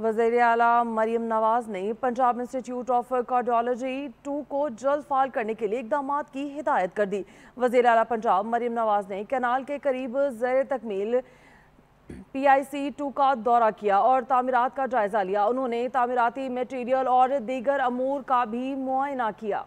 वजीर अला मरीम नवाज ने Punjab institute of cardiology two को जल्द फाल करने के लिए इकदाम की हिदायत कर दी वजीर अला पंजाब मरीम नवाज ने कैनाल के करीब जैर तकमील पी आई सी टू का दौरा किया और तमीरत का जायज़ा लिया उन्होंने तमीराती मटीरियल और दीगर अमूर का भी मुआयना किया